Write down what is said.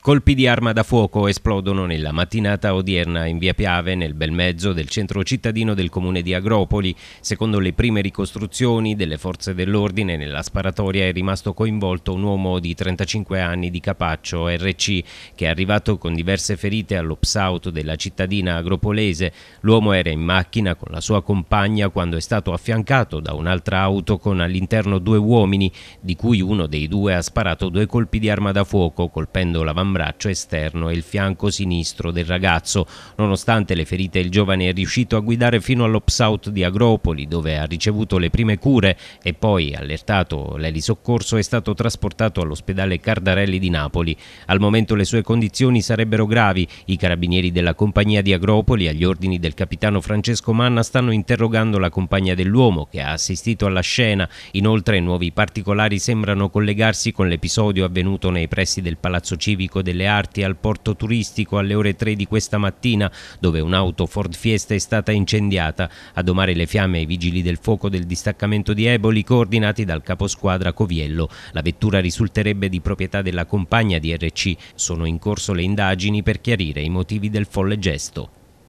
Colpi di arma da fuoco esplodono nella mattinata odierna in via Piave, nel bel mezzo del centro cittadino del comune di Agropoli. Secondo le prime ricostruzioni delle forze dell'ordine, nella sparatoria è rimasto coinvolto un uomo di 35 anni di Capaccio, RC, che è arrivato con diverse ferite allo psauto della cittadina agropolese. L'uomo era in macchina con la sua compagna quando è stato affiancato da un'altra auto con all'interno due uomini, di cui uno dei due ha sparato due colpi di arma da fuoco, colpendo la l'avambraccio esterno e il fianco sinistro del ragazzo. Nonostante le ferite il giovane è riuscito a guidare fino all'Opsout di Agropoli dove ha ricevuto le prime cure e poi, allertato l'elisoccorso, è stato trasportato all'ospedale Cardarelli di Napoli. Al momento le sue condizioni sarebbero gravi. I carabinieri della compagnia di Agropoli agli ordini del capitano Francesco Manna stanno interrogando la compagnia dell'uomo che ha assistito alla scena. Inoltre nuovi particolari sembrano collegarsi con l'episodio avvenuto nei pressi del Palazzo Civico Parco delle Arti al porto turistico alle ore 3 di questa mattina, dove un'auto Ford Fiesta è stata incendiata. A domare le fiamme i vigili del fuoco del distaccamento di Eboli, coordinati dal caposquadra Coviello. La vettura risulterebbe di proprietà della compagna di RC. Sono in corso le indagini per chiarire i motivi del folle gesto.